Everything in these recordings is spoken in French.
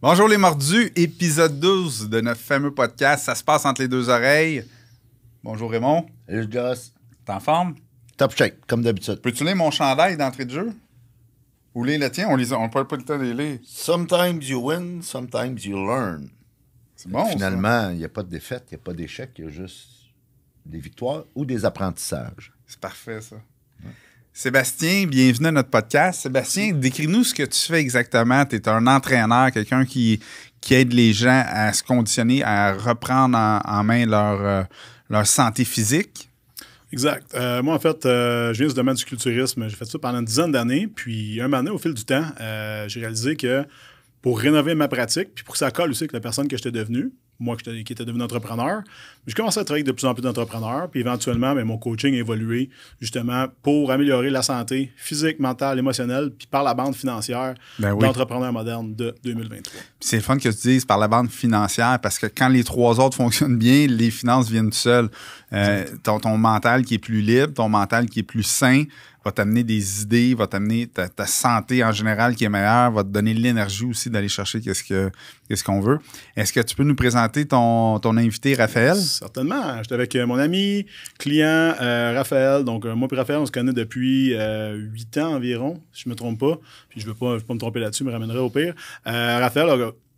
Bonjour les mordus, épisode 12 de notre fameux podcast. Ça se passe entre les deux oreilles. Bonjour Raymond. Salut Joss. T'es en forme? Top check, comme d'habitude. Peux-tu lire mon chandail d'entrée de jeu? Ou lire le tien? On ne on parle pas le temps de les Sometimes you win, sometimes you learn. C'est bon. Finalement, il n'y a pas de défaite, il n'y a pas d'échec, il y a juste des victoires ou des apprentissages. C'est parfait ça. Sébastien, bienvenue à notre podcast. Sébastien, décris-nous ce que tu fais exactement. Tu es un entraîneur, quelqu'un qui, qui aide les gens à se conditionner, à reprendre en, main leur, euh, leur santé physique. Exact. Euh, moi, en fait, euh, je viens du domaine du culturisme. J'ai fait ça pendant une dizaine d'années. Puis, un moment au fil du temps, j'ai réalisé que pour rénover ma pratique, puis pour que ça colle aussi avec la personne que j'étais devenue, moi qui étais devenu entrepreneur. Mais je commençais à travailler de plus en plus d'entrepreneurs, puis éventuellement, ben, mon coaching a évolué justement pour améliorer la santé physique, mentale, émotionnelle, puis par la bande financière ben de l'entrepreneur d'entrepreneurs de 2023. C'est fun que tu dises par la bande financière, parce que quand les trois autres fonctionnent bien, les finances viennent seules. Euh, ton mental qui est plus libre, ton mental qui est plus sain, va t'amener des idées, va t'amener ta, santé en général qui est meilleure, va te donner l'énergie aussi d'aller chercher qu'est-ce qu'on veut. Est-ce que tu peux nous présenter ton, invité, Raphaël? Certainement. J'étais avec euh, mon ami, client euh, Raphaël. Donc, euh, moi et Raphaël, on se connaît depuis huit ans environ, si je ne me trompe pas. Puis je ne veux, pas me tromper là-dessus, me ramènerai au pire. Raphaël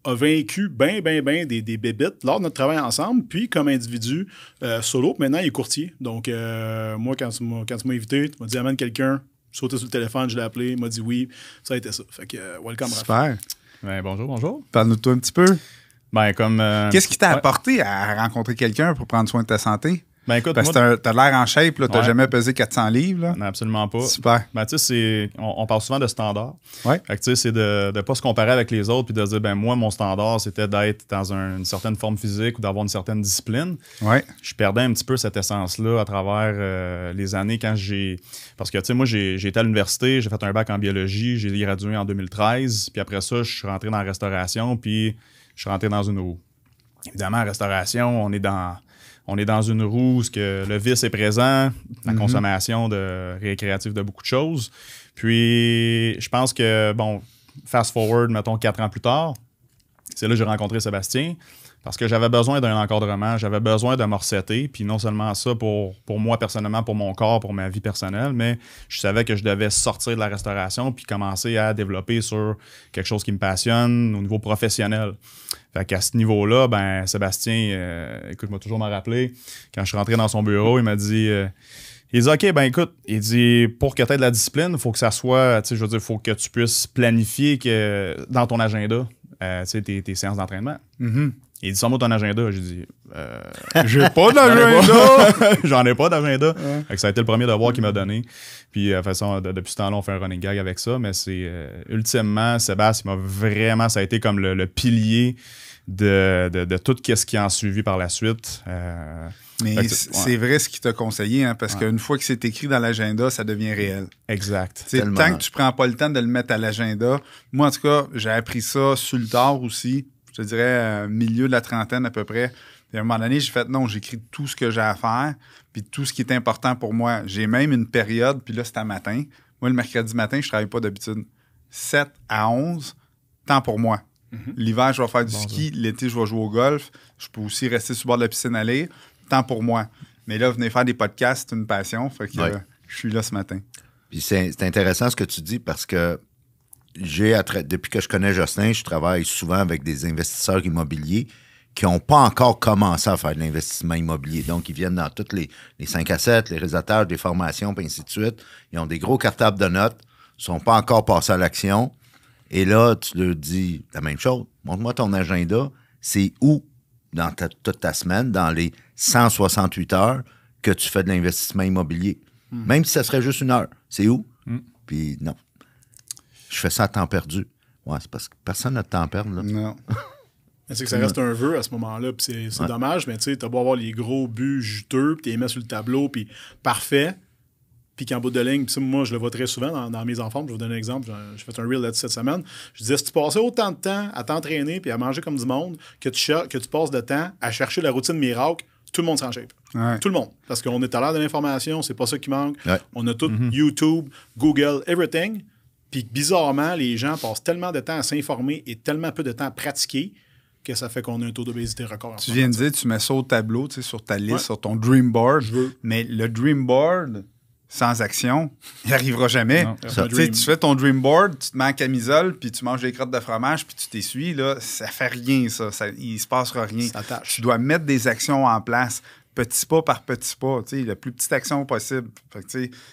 a vaincu bien, bien, bien des, des bébites lors de notre travail ensemble, puis comme individu euh, solo, maintenant il est courtier. Donc, euh, moi, quand tu m'as invité, tu m'as dit amène quelqu'un, sauté sur le téléphone, je l'ai appelé, il m'a dit oui, ça a été ça. Fait que, euh, welcome, welcome, Super. Ben, bonjour, bonjour. Parle-nous de toi un petit peu. Ben, comme. Qu'est-ce qui t'a apporté à rencontrer quelqu'un pour prendre soin de ta santé? Ben écoute, t'as l'air en shape, t'as jamais pesé 400 livres. Non, absolument pas. Super. Ben tu sais, on, on, parle souvent de standard. Ouais. tu sais, c'est de ne pas se comparer avec les autres puis de dire, ben moi, mon standard, c'était d'être dans une certaine forme physique ou d'avoir une certaine discipline. Ouais. Je perdais un petit peu cette essence-là à travers euh, les années quand j'ai. Parce que tu sais, moi, j'ai été à l'université, j'ai fait un bac en biologie, j'ai gradué en 2013, puis après ça, je suis rentré dans la restauration, puis je suis rentré dans une roue. Évidemment, en restauration, on est dans on est dans une roue où que le vice est présent, la mhm. consommation de récréative de beaucoup de choses. Puis, je pense que, bon, fast forward, mettons, quatre ans plus tard, c'est là que j'ai rencontré Sébastien parce que j'avais besoin d'un encadrement, j'avais besoin de morcetter, puis non seulement ça pour, pour moi personnellement, pour mon corps, pour ma vie personnelle, mais je savais que je devais sortir de la restauration puis commencer à développer sur quelque chose qui me passionne au niveau professionnel. Fait qu'à ce niveau-là, ben Sébastien, euh, écoute, m'a toujours rappelé, rappelé. quand je suis rentré dans son bureau, il m'a dit... Euh, il dit OK, ben écoute, il dit pour que tu aies de la discipline, il faut que ça soit, tu sais, je veux dire, il faut que tu puisses planifier que, dans ton agenda euh, tes, tes, séances d'entraînement. Mm-hmm. Il dit, sors ton agenda. J'ai dit, euh, j'ai pas d'agenda. J'en ai pas d'agenda. Ça a été le premier devoir qu'il m'a donné. Puis, toute euh, façon, depuis ce temps-là, on fait un running gag avec ça. Mais c'est euh, ultimement, Sébastien m'a vraiment, ça a été comme le, pilier de, tout ce qui en suivi par la suite. Mais c'est vrai ce qu'il t'a conseillé, hein, parce qu'une fois que c'est écrit dans l'agenda, ça devient réel. Exact. tant que tu prends pas le temps de le mettre à l'agenda, moi en tout cas, j'ai appris ça sur le tard aussi, je dirais euh, milieu de la trentaine à peu près. Et à un moment donné, j'ai fait non, j'écris tout ce que j'ai à faire, puis tout ce qui est important pour moi. J'ai même une période, puis là, c'est à matin. Moi, le mercredi matin, je travaille pas d'habitude. 7 à 11, temps pour moi. Mhm. L'hiver, je vais faire du ski. L'été, je vais jouer au golf. Je peux aussi rester sur le bord de la piscine à temps pour moi. Mais là, venez faire des podcasts, c'est une passion. Fait que je suis là ce matin. Puis c'est intéressant ce que tu dis parce que j'ai depuis que je connais Justin, je travaille souvent avec des investisseurs immobiliers qui n'ont pas encore commencé à faire de l'investissement immobilier. Donc, ils viennent dans toutes les, les 5 à 7, les réseautages, des formations, puis ainsi de suite. Ils ont des gros cartables de notes, ne sont pas encore passés à l'action. Et là, tu leur dis la même chose. Montre-moi ton agenda. C'est où dans toute ta semaine, dans les 168 heures que tu fais de l'investissement immobilier. Hmm. Même si ça serait juste une heure. C'est où? Hmm. Puis non. Je fais ça à temps perdu. Ouais, c'est parce que personne n'a de temps à perdre. Là. Non. c'est que ça reste un vœu à ce moment-là. C'est dommage, mais tu sais, t'as beau avoir les gros buts juteux, puis t'es mets sur le tableau, puis parfait. Puis qu'en bout de ligne, moi, je le vois très souvent dans, mes enfants. Je vous donne un exemple. J'ai fait un reel là cette semaine. Je disais, si tu passais autant de temps à t'entraîner puis à manger comme du monde, que tu, que tu passes de temps à chercher la routine miracle, tout le monde s'en shape. Tout le monde. Parce qu'on est à l'heure de l'information, c'est pas ça qui manque. On a tout mm-hmm. YouTube, Google, everything. Puis bizarrement, les gens passent tellement de temps à s'informer et tellement peu de temps à pratiquer que ça fait qu'on a un taux d'obésité record. Tu viens de dire, tu mets ça au tableau, tu sais, sur ta liste, sur ton dream board. Mais le dream board, sans action, il n'arrivera jamais. tu fais ton dream board, tu te mets en camisole, puis tu manges des crottes de fromage, puis tu t'essuies, là, ça fait rien, ça. il se passera rien. Tu dois mettre des actions en place, petit pas par petit pas, tu la plus petite action possible.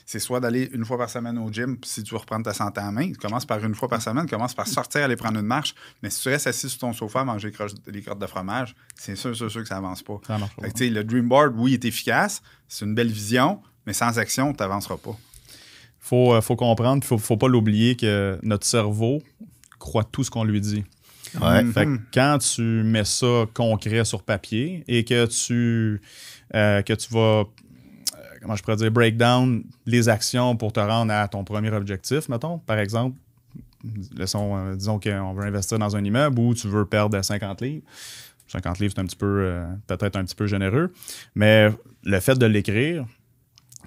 c'est soit d'aller une fois par semaine au gym, si tu veux reprendre ta santé en main, commence par une fois par semaine, commence par sortir, aller prendre une marche. Mais si tu restes assis sur ton sofa à manger des crottes de fromage, c'est sûr, sûr, sûr que ça avance pas. le dream board, oui, est efficace, c'est une belle vision, mais sans action, tu n'avanceras pas. Il faut, euh, faut, comprendre, il faut, faut pas l'oublier que notre cerveau croit tout ce qu'on lui dit. Ouais. Mhm. quand tu mets ça concret sur papier et que tu, euh, que tu vas, euh, comment je pourrais dire, break down les actions pour te rendre à ton premier objectif, mettons, par exemple, disons qu'on veut investir dans un immeuble ou tu veux perdre 50 livres. 50 livres, c'est un petit peu, peut-être un petit peu généreux, mais le fait de l'écrire,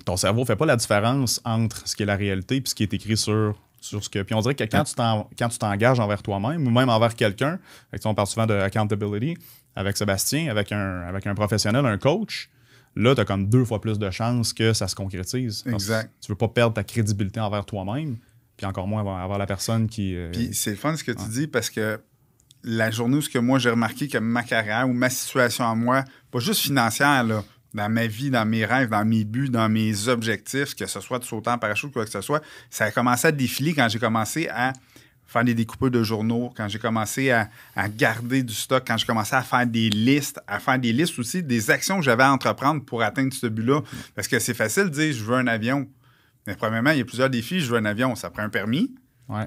ton cerveau ne fait pas la différence entre ce qui est la réalité et ce qui est écrit sur sur ce que. Puis on dirait que quand tu t'engages envers toi-même ou même envers quelqu'un, on parle souvent de accountability avec Sébastien, avec un, avec un professionnel, un coach, là, tu as comme deux fois plus de chances que ça se concrétise. Exact. Tu veux pas perdre ta crédibilité envers toi-même, puis encore moins envers, la personne qui. Euh, puis c'est fun ce que tu dis parce que la journée où ce que moi j'ai remarqué que ma carrière ou ma situation en moi, pas juste financière, là, dans ma vie, dans mes rêves, dans mes buts, dans mes objectifs, que ce soit de sauter en parachute, quoi que ce soit, ça a commencé à défiler quand j'ai commencé à faire des découpeurs de journaux, quand j'ai commencé à, garder du stock, quand j'ai commencé à faire des listes, à faire des listes aussi des actions que j'avais à entreprendre pour atteindre ce but-là. Parce que c'est facile de dire je veux un avion. Mais premièrement, il y a plusieurs défis. Je veux un avion, ça prend un permis,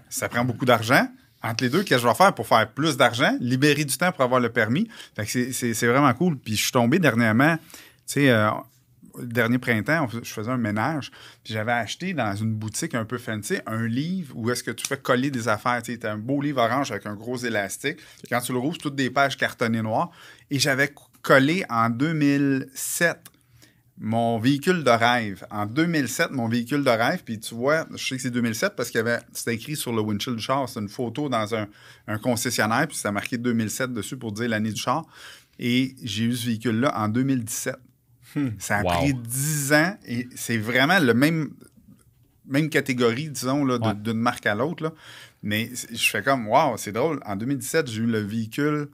ça prend beaucoup d'argent. Entre les deux, qu'est-ce que je vais faire pour faire plus d'argent, libérer du temps pour avoir le permis? C'est vraiment cool. Puis je suis tombé dernièrement sais, le euh, dernier printemps, je faisais un ménage, puis j'avais acheté dans une boutique un peu fancy un livre où est-ce que tu fais coller des affaires. Tu un beau livre orange avec un gros élastique. quand tu le rouvres, toutes des pages cartonnées noires. Et j'avais collé en 2007 mon véhicule de rêve. En 2007, mon véhicule de rêve, puis tu vois, je sais que c'est 2007 parce qu'il avait, c'était écrit sur le windshield du char, c'est une photo dans un, concessionnaire, puis ça marqué 2007 dessus pour dire l'année du char. Et j'ai eu ce véhicule-là en 2017. Hmm. Ça a pris 10 ans et c'est vraiment le même, même catégorie, disons, d'une marque à l'autre. Mais je fais comme, waouh, c'est drôle. En 2017, j'ai eu le véhicule.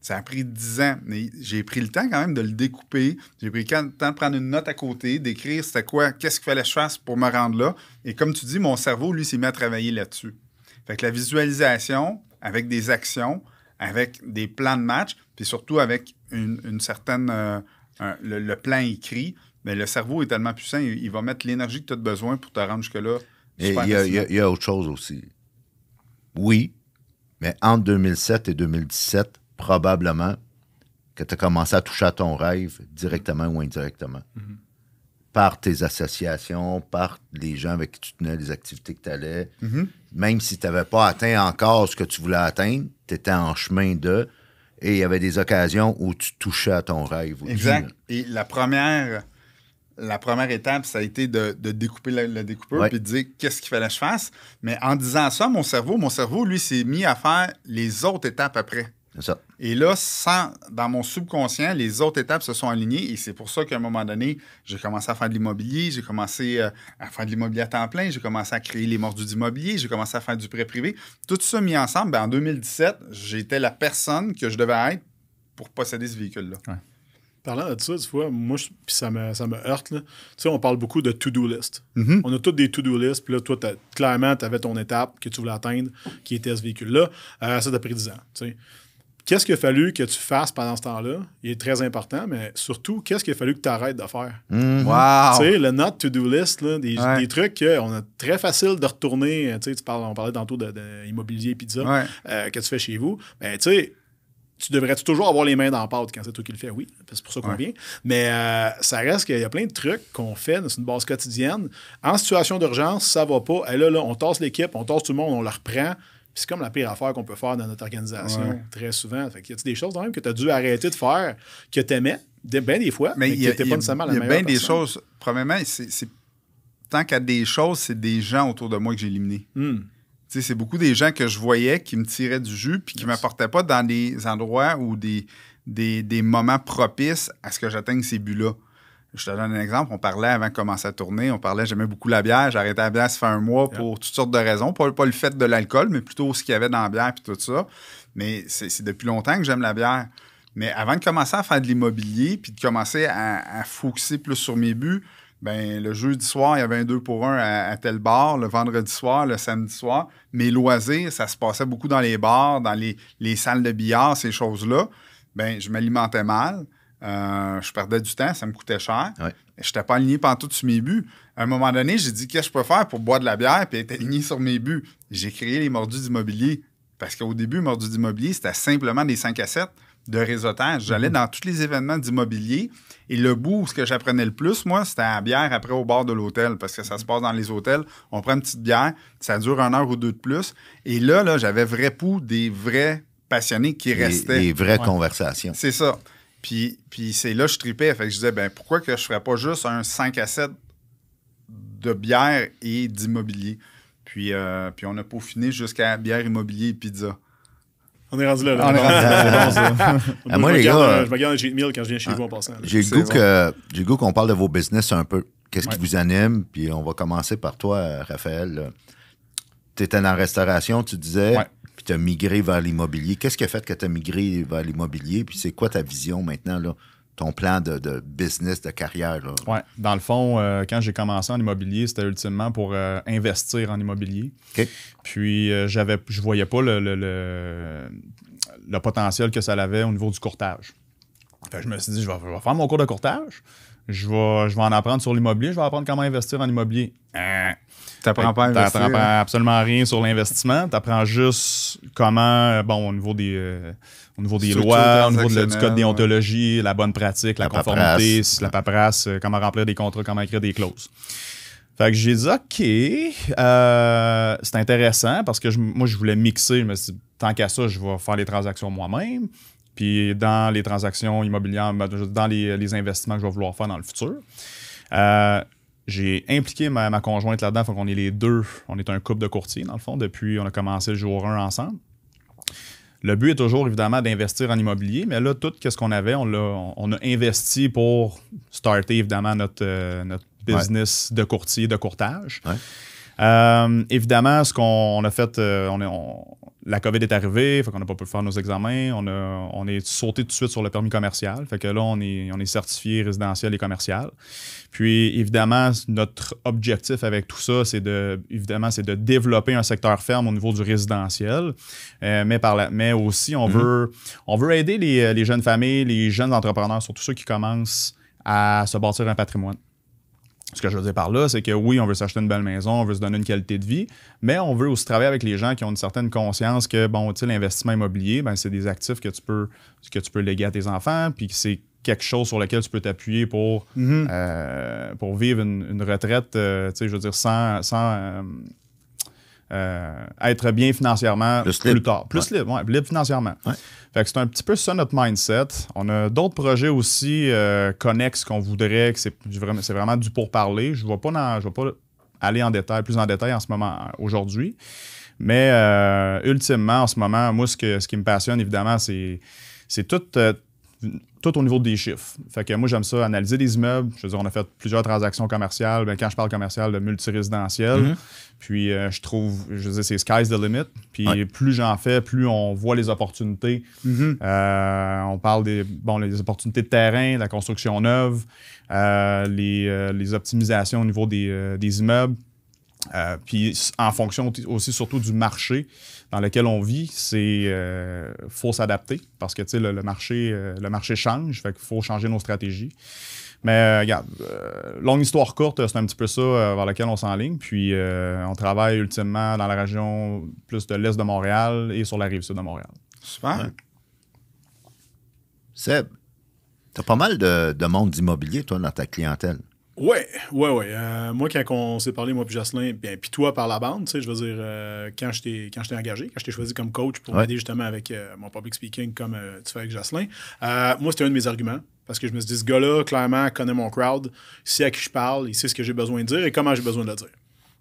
Ça a pris 10 ans, mais j'ai pris le temps quand même de le découper. J'ai pris le temps de prendre une note à côté, d'écrire c'était quoi, qu'est-ce qu'il fallait que je fasse pour me rendre là. Et comme tu dis, mon cerveau, lui, s'est mis à travailler là-dessus. Fait que la visualisation, avec des actions, avec des plans de match, puis surtout avec une, certaine euh, le, plan écrit, mais le cerveau est tellement puissant, il, va mettre l'énergie que tu as besoin pour te rendre jusque-là. Il y, a autre chose aussi. Oui, mais entre 2007 et 2017, probablement que tu as commencé à toucher à ton rêve directement ou indirectement. Mhm. Mhm. Par tes associations, par les gens avec qui tu tenais, les activités que tu allais. Mhm. Même si tu n'avais pas atteint encore ce que tu voulais atteindre, tu étais en chemin de et il y avait des occasions où tu touchais à ton rêve. Exact. Et la première, la première étape, ça a été de, découper le, découpeur de dire qu'est-ce qu'il fallait que je fasse. Mais en disant ça, mon cerveau, mon cerveau, lui, s'est mis à faire les autres étapes après. Et là, sans, dans mon subconscient, les autres étapes se sont alignées et c'est pour ça qu'à un moment donné, j'ai commencé à faire de l'immobilier, j'ai commencé euh, à faire de l'immobilier à temps plein, j'ai commencé à créer les mordus d'immobilier, j'ai commencé à faire du prêt privé. Tout ça mis ensemble, ben, en 2017, j'étais la personne que je devais être pour posséder ce véhicule-là. Parlant de ça, tu vois, moi, je, ça, me, ça me heurte. Tu sais, on parle beaucoup de to-do list. Mm-hmm. On a tous des to-do list. Puis là, toi, clairement, tu avais ton étape que tu voulais atteindre, qui était ce véhicule-là. Euh, ça t'a pris 10 ans. Tu sais qu'est-ce qu'il a fallu que tu fasses pendant ce temps-là? Il est très important, mais surtout, qu'est-ce qu'il a fallu que tu arrêtes de faire? Mhm. Tu sais, le not to-do list, des, trucs qu'on a très facile de retourner. Euh, tu sais, on parlait tantôt d'immobilier et pizza euh, que tu fais chez vous. tu sais, tu devrais toujours avoir les mains dans la pâte quand c'est toi qui le fais, oui, c'est pour ça qu'on vient. Mais euh, ça reste qu'il y a plein de trucs qu'on fait dans une base quotidienne. En situation d'urgence, ça va pas. Et là, là on tasse l'équipe, on tasse tout le monde, on le reprend. C'est comme la pire affaire qu'on peut faire dans notre organisation très souvent. Fait il y a des choses quand même que tu as dû arrêter de faire, que tu aimais, bien des fois, mais, qui n'étaient pas nécessairement la meilleure Il y a bien des choses. Premièrement, c'est, tant qu'à des choses, c'est des gens autour de moi que j'ai éliminés. Hmm. sais, C'est beaucoup des gens que je voyais qui me tiraient du jus puis qui ne m'apportaient pas dans des endroits ou des, des, des, moments propices à ce que j'atteigne ces buts-là. Je te donne un exemple. On parlait avant de commencer à tourner, on parlait, j'aimais beaucoup la bière. J'arrêtais arrêté la bière, ça fait un mois pour toutes sortes de raisons. Pas, le fait de l'alcool, mais plutôt ce qu'il y avait dans la bière puis tout ça. Mais c'est depuis longtemps que j'aime la bière. Mais avant de commencer à faire de l'immobilier puis de commencer à, focusser plus sur mes buts, ben le jeudi soir, il y avait un 2 pour 1 à, tel bar, le vendredi soir, le samedi soir. Mes loisirs, ça se passait beaucoup dans les bars, dans les, les salles de billard, ces choses-là. Ben, je m'alimentais mal euh, je perdais du temps, ça me coûtait cher. Je n'étais pas aligné pendant tout sur mes buts. À un moment donné, j'ai dit qu'est-ce que je peux faire pour boire de la bière et être aligné sur mes buts. J'ai créé les mordus d'immobilier. Parce qu'au début, mordus d'immobilier, c'était simplement des 5 à de réseautage. J'allais mhm. dans tous les événements d'immobilier et le bout, où ce que j'apprenais le plus, moi, c'était la bière après au bord de l'hôtel parce que ça se mhm. passe dans les hôtels. On prend une petite bière, ça dure un heure ou deux de plus. Et là, là j'avais vrai pouls des vrais passionnés qui restaient. Des vraies conversations. C'est ça. Puis, c'est là que je tripais. Fait que je disais, ben pourquoi que je ferais pas juste un 5 à 7 de bière et d'immobilier? Puis, euh, puis on a peaufiné jusqu'à bière, immobilier et pizza. On est rendu là. moi, je, les gars, je me garde un quand je viens chez vous en passant. J'ai le goût qu'on parle de vos business un peu. Qu'est-ce qui vous anime? Puis on va commencer par toi, Raphaël. Tu étais dans la restauration, tu disais. Oui puis tu as migré vers l'immobilier. Qu'est-ce qui a fait que tu as migré vers l'immobilier? Puis c'est quoi ta vision maintenant, ton plan de, business, de carrière? Oui, dans le fond, euh, quand j'ai commencé en immobilier, c'était ultimement pour euh, investir en immobilier. Puis je euh, j'avais, je voyais pas le, le, potentiel que ça avait au niveau du courtage. je me suis dit, je vais, faire mon cours de courtage. Je vais, je vais, en apprendre sur l'immobilier, je vais apprendre comment investir en immobilier. Hein? T'apprends pas à absolument rien sur l'investissement. Tu apprends juste comment, euh, bon, au niveau des, euh, niveau des lois, au niveau du code déontologie, la bonne pratique, la, conformité, la paperasse, euh, comment remplir des contrats, comment écrire des clauses. Fait que j'ai dit, OK, c'est intéressant parce que moi, je voulais mixer. Je me suis tant qu'à ça, je vais faire les transactions moi-même. Puis dans les transactions immobilières, ben, dans les, investissements que je vais vouloir faire dans le futur j'ai impliqué ma, conjointe là-dedans. Faut qu'on est les deux. On est un couple de courtiers, dans le fond, depuis on a commencé le jour 1 ensemble. Le but est toujours, évidemment, d'investir en immobilier, mais là, tout ce qu'on avait, on a, on a investi pour starter, évidemment, notre, euh, business de courtier, de courtage. Euh, évidemment, ce qu'on a fait, euh, on, est, la COVID est arrivée, fait qu'on n'a pas pu faire nos examens. On, on est sauté tout de suite sur le permis commercial. Fait que là, on est, on est certifié résidentiel et commercial. Puis, évidemment, notre objectif avec tout ça, c'est de, évidemment, c'est de développer un secteur ferme au niveau du résidentiel. Euh, mais, par la, mais aussi, on, mm-hmm. veut, on veut aider les, les jeunes familles, les jeunes entrepreneurs, surtout ceux qui commencent à se bâtir un patrimoine. Ce que je veux dire par là, c'est que oui, on veut s'acheter une belle maison, on veut se donner une qualité de vie, mais on veut aussi travailler avec les gens qui ont une certaine conscience que, bon, tu sais, l'investissement immobilier, ben, c'est des actifs que tu peux, que tu peux léguer à tes enfants, puis c'est quelque chose sur lequel tu peux t'appuyer pour, mhm. euh, pour vivre une, retraite, euh, je veux dire, sans, sans, euh, euh, être bien financièrement plus, tard. Plus libre, libre financièrement. Fait que c'est un petit peu ça notre mindset. On a d'autres projets aussi euh, connexes qu'on voudrait, que c'est vraiment, vraiment du pourparler. Je ne vais, pas vais pas aller en détail, plus en détail en ce moment, aujourd'hui. Mais euh, ultimement, en ce moment, moi, ce, qui me passionne, évidemment, c'est, c'est tout tout au niveau des chiffres. Fait que moi, j'aime ça, analyser des immeubles. on a fait plusieurs transactions commerciales. Ben, quand je parle commercial, de multirésidentiel. Mhm. Puis euh, je trouve, je veux c'est sky's the limit. Puis plus j'en fais, plus on voit les opportunités. Mhm. Euh, on parle des bon, les opportunités de terrain, la construction neuve, euh, les, optimisations au niveau des immeubles. Euh, puis en fonction aussi surtout du marché dans lequel on vit, c'est euh, faut s'adapter parce que le, marché euh, le marché change, fait qu'il faut changer nos stratégies. Mais regarde, longue histoire courte, c'est un petit peu ça vers lequel on s'enligne. Puis on travaille ultimement dans la région plus de l'est de Montréal et sur la rive sud de Montréal. Super. Ouais. Seb, t'as pas mal de, de monde d'immobilier, toi, dans ta clientèle. Oui, oui, oui. Euh, moi, quand on s'est parlé, moi puis Jocelyn, bien, puis toi par la bande, tu sais, je veux dire, euh, quand je t'ai engagé, quand je t'ai choisi comme coach pour m'aider justement avec euh, mon public speaking comme tu fais avec Jocelyn, moi, c'était un de mes arguments. Parce que je me suis dit, ce gars-là, clairement, connaît mon crowd, il sait à qui je parle, il sait ce que j'ai besoin de dire et comment j'ai besoin de le dire.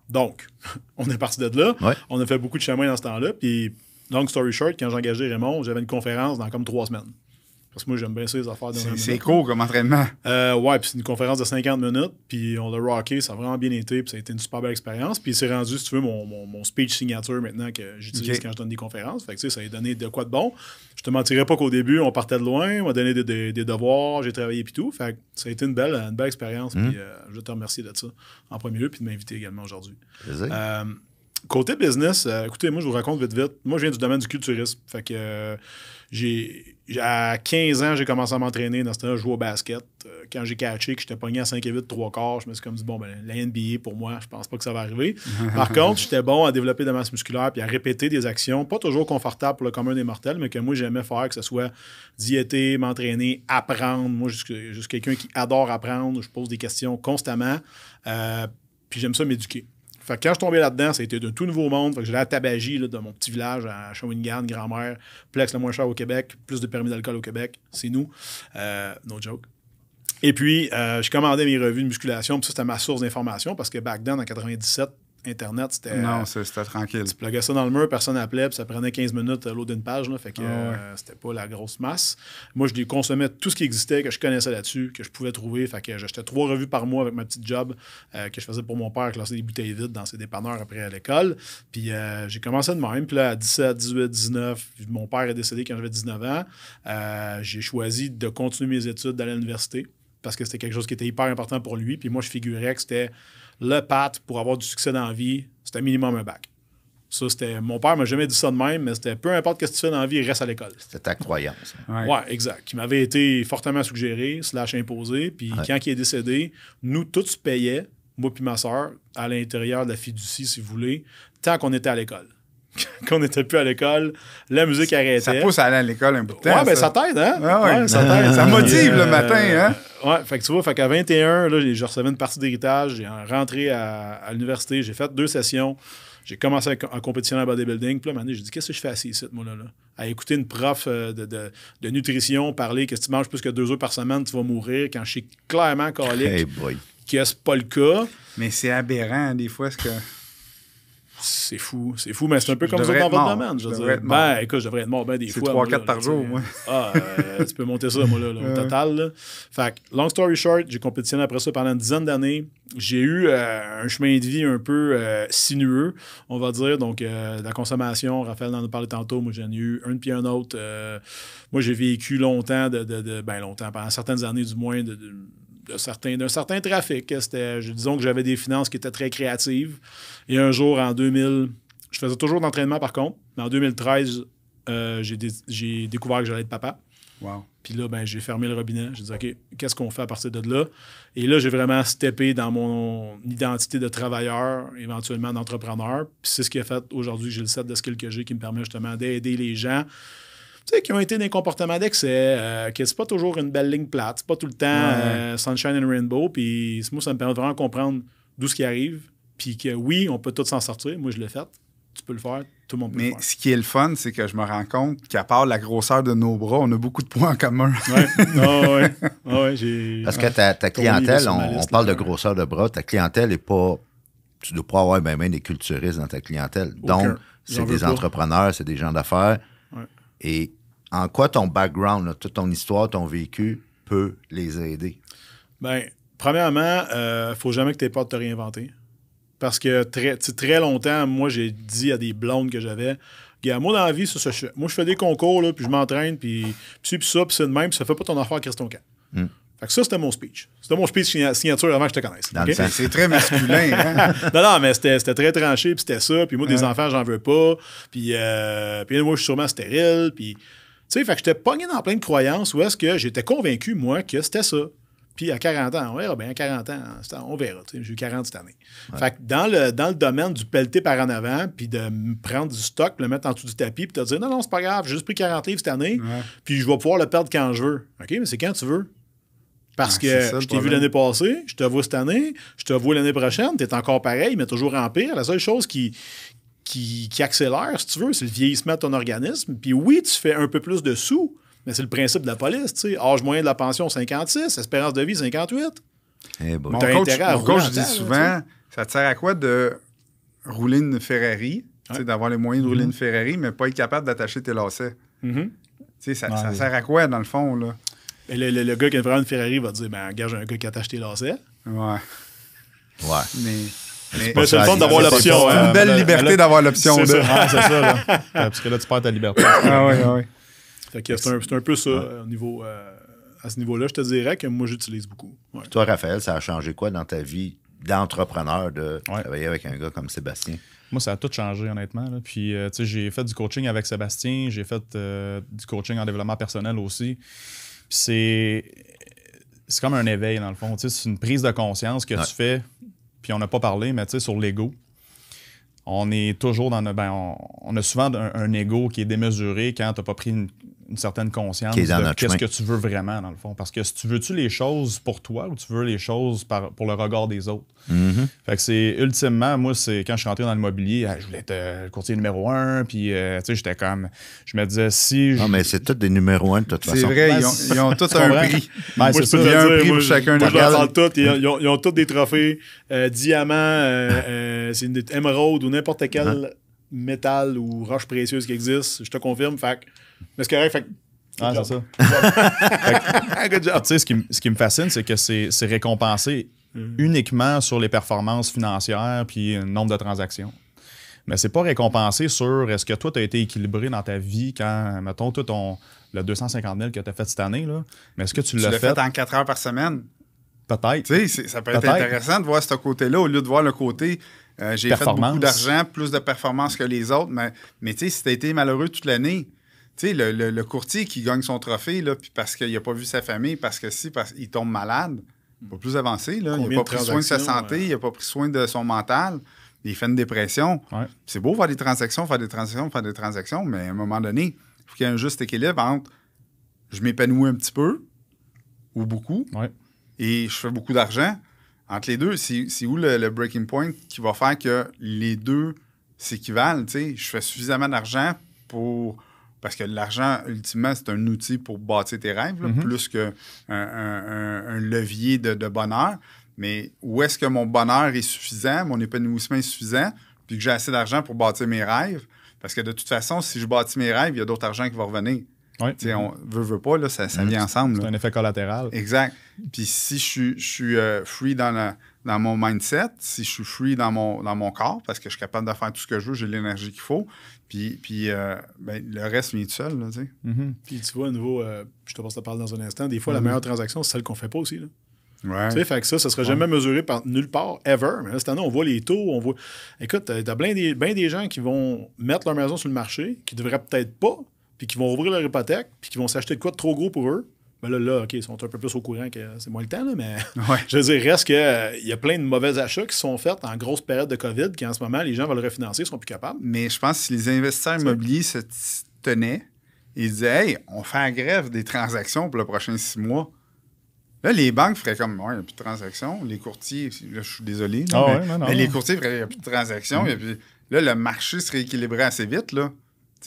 Donc, on est parti de là. On a fait beaucoup de chemin dans ce temps-là. Puis, long story short, quand j'ai engagé Raymond, j'avais une conférence dans comme trois semaines. Parce que moi, j'aime bien ça, les affaires de C'est court comme entraînement. Euh, ouais, puis c'est une conférence de 50 minutes, puis on l'a rocké, ça a vraiment bien été, puis ça a été une super belle expérience. Puis c'est rendu, si tu veux, mon, speech signature maintenant que j'utilise quand je donne des conférences. Fait que, tu sais, ça a donné de quoi de bon. Je te mentirais pas qu'au début, on partait de loin, on m'a donné des, devoirs, j'ai travaillé, puis tout. Fait que ça a été une belle, belle expérience, mmh. euh, je te remercie de ça en premier lieu, puis de m'inviter également aujourd'hui. Euh, côté business, euh, écoutez, moi, je vous raconte vite, vite. Moi, je viens du domaine du culturisme. Fait que j'ai à 15 ans, j'ai commencé à m'entraîner. Dans ce temps-là, jouer au basket. Euh, quand j'ai catché que j'étais pogné à 5 et 8, 3 quarts, je me suis comme dit, bon, ben, la NBA, pour moi, je pense pas que ça va arriver. Par contre, j'étais bon à développer de la masse musculaire puis à répéter des actions, pas toujours confortables pour le commun des mortels, mais que moi, j'aimais faire, que ce soit diéter, m'entraîner, apprendre. Moi, je suis quelqu'un qui adore apprendre. Je pose des questions constamment. Euh, puis j'aime ça m'éduquer. Fait quand je tombais là-dedans, c'était d'un tout nouveau monde. Fait que j'allais à Tabagie, dans de mon petit village, à Shawinigan, grand-mère. Plex le moins cher au Québec, plus de permis d'alcool au Québec. C'est nous. Euh, no joke. Et puis, euh, je commandais mes revues de musculation. Puis ça, c'était ma source d'information parce que back then, en 97, Internet, c'était. Non, c'était tranquille. Tu pluguais ça dans le mur, personne appelait, puis ça prenait 15 minutes à l'eau d'une page. Là, fait que ah euh, c'était pas la grosse masse. Moi, je consommais tout ce qui existait, que je connaissais là-dessus, que je pouvais trouver. Fait que j'achetais trois revues par mois avec ma petite job euh, que je faisais pour mon père, classer des bouteilles vides dans ses dépanneurs après à l'école. Puis euh, j'ai commencé de même. Puis là, à 17, 18, 19, mon père est décédé quand j'avais 19 ans. j'ai choisi de continuer mes études, à l'université, parce que c'était quelque chose qui était hyper important pour lui. Puis moi, je figurais que c'était le PAT pour avoir du succès dans la vie, c'était minimum un bac. c'était. Mon père m'a jamais dit ça de même, mais c'était peu importe ce que tu fais dans la vie, reste à l'école. C'était ta croyance. Hein. exact. Qui m'avait été fortement suggéré, slash imposé. Puis quand il est décédé, nous tous payons, moi puis ma soeur, à l'intérieur de la fiducie, si vous voulez, tant qu'on était à l'école. qu'on n'était plus à l'école, la musique arrêtait. Ça pousse à aller à l'école un bout de temps. Ouais, ben ça, t'aide, hein? Ah ouais. ouais, ça t'aide. ça ah motive le matin, hein? Euh, ouais, fait que tu vois, fait qu'à 21, là, je recevais une partie d'héritage, j'ai rentré à, l'université, j'ai fait deux sessions, j'ai commencé à, à, compétitionner bodybuilding, puis là, un j'ai dit, qu'est-ce que je fais assis ici, moi, là, là? À écouter une prof euh, de, nutrition parler que si tu manges plus que deux heures par semaine, tu vas mourir, quand je suis clairement colique, hey boy. que pas le cas. Mais c'est aberrant, hein, des fois, ce que... C'est fou, c'est fou, mais c'est un peu comme ça dans votre domaine. Je, veux Ben, écoute, je devrais être mort ben des fois. 3-4 par jour, moi. Ah, euh, tu peux monter ça, moi, là, là au total. Là. Fait que, long story short, j'ai compétitionné après ça pendant une dizaine d'années. J'ai eu euh, un chemin de vie un peu euh, sinueux, on va dire. Donc, la consommation, Raphaël en a parlé tantôt, moi, j'en ai eu un puis un autre. moi, j'ai vécu longtemps, de, ben longtemps, pendant certaines années du moins, de d'un certain, trafic. C'était, disons que j'avais des finances qui étaient très créatives. Et un jour, en 2000, je faisais toujours d'entraînement par contre, mais en 2013, euh, j'ai découvert que j'allais être papa. Wow. Puis là, ben, j'ai fermé le robinet. J'ai dit, OK, qu'est-ce qu'on fait à partir de là? Et là, j'ai vraiment steppé dans mon identité de travailleur, éventuellement d'entrepreneur. Puis c'est ce qui a fait aujourd'hui que j'ai le set de skills que j'ai qui me permet justement d'aider les gens tu sais, qui ont été des comportements d'excès, euh, que c'est pas toujours une belle ligne plate, c'est pas tout le temps euh, sunshine and rainbow. Puis moi, ça me permet vraiment de comprendre d'où ce qui arrive. Puis que oui, on peut tous s'en sortir. Moi, je l'ai fait. Tu peux le faire. Tout le monde peut Mais le faire. ce qui est le fun, c'est que je me rends compte qu'à part la grosseur de nos bras, on a beaucoup de points en commun. Oui, ah, ah, Parce que ah, ta, clientèle, on, parle de grosseur de bras, ta clientèle est pas tu dois pas avoir même des culturistes dans ta clientèle. Donc, c'est des entrepreneurs, c'est des gens d'affaires. Et en quoi ton background, toute ton histoire, ton vécu peut les aider? Bien, premièrement, il euh, faut jamais que tu pas pas de te réinventer. Parce que très, très longtemps, moi, j'ai dit à des blondes que j'avais, moi, dans la vie, ça, moi, je fais des concours, là, puis je m'entraîne, puis, puis, ça, puis c'est de même, puis ça fait pas ton affaire, Christon ton ça, c'était mon speech. C'était mon speech signature avant que je te connaisse. C'est très masculin. Hein? non, non, mais c'était très tranché, puis c'était ça. Puis moi, des enfants, j'en veux pas. Puis, euh, puis moi, je suis sûrement stérile. Puis, tu sais, fait que j'étais pogné dans plein de croyances où est-ce que j'étais convaincu, moi, que c'était ça. Puis à 40 ans, on bien, à 40 ans, on verra. J'ai eu 40 cette année. Fait que dans le, dans le domaine du pelleter par en avant, puis de prendre du stock, le mettre en dessous du tapis, puis te dire non, non, c'est pas grave, j'ai juste pris 40 livres cette année, puis je vais pouvoir le perdre quand je veux. OK, mais c'est quand tu veux. Parce que je t'ai vu l'année passée, je te vois cette année, je te vois l'année prochaine, t'es encore pareil, mais toujours en pire. La seule chose qui, qui, accélère, si tu veux, c'est le vieillissement de ton organisme. Puis oui, tu fais un peu plus de sous, mais c'est le principe de la police, tu sais. Âge moyen de la pension, 56, espérance de vie, 58. Eh mon coach, je dis souvent, ça te sert à quoi de rouler une Ferrari, d'avoir les moyens de rouler mhm. une Ferrari, mais pas être capable d'attacher tes lacets? Mhm. Ça, ça, sert à quoi, dans le fond? Là? le, gars qui a vraiment une Ferrari va dire ben, engage un gars qui a acheté l'ACL. Ouais. Ouais. Mais. Mais c'est le fun d'avoir l'option. Hein. une belle liberté d'avoir l'option. C'est ça, ah, c'est ça. Là. Parce que là, tu perds ta liberté. Ah oui, ah oui. Fait que c'est un, peu ça euh, au niveau, euh, à ce niveau-là. Je te dirais que moi, j'utilise beaucoup. Toi, Raphaël, ça a changé quoi dans ta vie d'entrepreneur de travailler avec un gars comme Sébastien? Moi, ça a tout changé, honnêtement. Puis, euh, tu sais, j'ai fait du coaching avec Sébastien, j'ai fait du coaching en développement personnel aussi c'est c'est comme un éveil, dans le fond. C'est une prise de conscience que tu fais, puis on n'a pas parlé, mais sur l'ego. On est toujours dans. Ben, on, a souvent un, ego qui est démesuré quand tu n'as pas pris une, une certaine conscience de qu'est-ce que tu veux vraiment, dans le fond. Parce que si tu veux-tu les choses pour toi ou tu veux les choses pour le regard des autres. Mm-hmm. Fait que c'est ultimement, moi, c'est quand je suis rentré dans le mobilier, ah, je voulais être le euh, courtier numéro un, puis euh, tu sais, j'étais comme, je me disais si. Non, mais c'est tous des numéros un, de toute C'est vrai, ils ont, tous un ben, prix. Moi, c'est chacun Ils, ont- tous des trophées, euh, diamants, c'est une émeraude ou n'importe quel hein? métal ou roche précieuse qui existe. Je te confirme. Fait mais ah, c'est ça. Tu ce qui, me fascine, c'est que c'est récompensé mm-hmm. uniquement sur les performances financières puis le nombre de transactions. Mais c'est pas récompensé sur est-ce que toi, tu as été équilibré dans ta vie quand, mettons, tout ton, le 250 000 que tu as fait cette année, là, mais est-ce que tu, l'as fait, en 4 heures par semaine? Peut-être. Tu sais, ça peut, -être, intéressant de voir ce côté-là au lieu de voir le côté euh, j'ai fait beaucoup d'argent, plus de performances que les autres, mais, mais tu sais, si tu as été malheureux toute l'année, tu le, courtier qui gagne son trophée, là, parce qu'il n'a pas vu sa famille, parce que si, parce qu'il tombe malade, il va plus avancer. là. il n'a pas pris soin de sa santé, euh? il n'a pas pris soin de son mental, il fait une dépression. C'est beau faire des transactions, faire des transactions, faire des transactions, mais à un moment donné, il faut qu'il y ait un juste équilibre entre je m'épanouis un petit peu ou beaucoup et je fais beaucoup d'argent. Entre les deux, c'est où le, le, breaking point qui va faire que les deux s'équivalent? Je fais suffisamment d'argent pour parce que l'argent, ultimement, c'est un outil pour bâtir tes rêves, mhm. plus qu'un un, levier de, bonheur. Mais où est-ce que mon bonheur est suffisant, mon épanouissement est suffisant, puis que j'ai assez d'argent pour bâtir mes rêves? Parce que de toute façon, si je bâtis mes rêves, il y a d'autres argent qui va revenir. On veut, veut pas, là, ça, ça mm-hmm. vient ensemble. C'est un effet collatéral. Exact. Puis si je, suis euh, free dans, la, dans mon mindset, si je suis free dans mon, dans mon corps, parce que je suis capable de faire tout ce que je veux, j'ai l'énergie qu'il faut, puis, puis euh, ben, le reste vient tout seul. Mm-hmm. Puis tu vois, à nouveau euh, je te passe la parole dans un instant, des fois, la mm-hmm. meilleure transaction, c'est celle qu'on fait pas aussi. Tu sais, fait que ça, ça ne sera jamais mesuré par nulle part, ever. Mais là, cette année, on voit les taux, on voit. Écoute, t'as des, bien des gens qui vont mettre leur maison sur le marché, qui devraient peut-être pas, puis qui vont ouvrir leur hypothèque, puis qui vont s'acheter de quoi de trop gros pour eux, ben là, là, OK, ils sont un peu plus au courant que c'est moins le temps, là, mais je veux dire, reste qu'il euh, y a plein de mauvais achats qui sont faits en grosse période de COVID, qui en ce moment, les gens veulent refinancer, ils sont plus capables. Mais je pense que si les investisseurs immobiliers se tenaient, ils disaient, hey, on fait en grève des transactions pour le prochain six mois. Là, les banques feraient comme, ouais, il n'y a plus de transactions. Les courtiers, là, je suis désolé, ah mais, les courtiers feraient, il a plus de transactions. et mm. Puis, là, le marché serait équilibré assez vite, là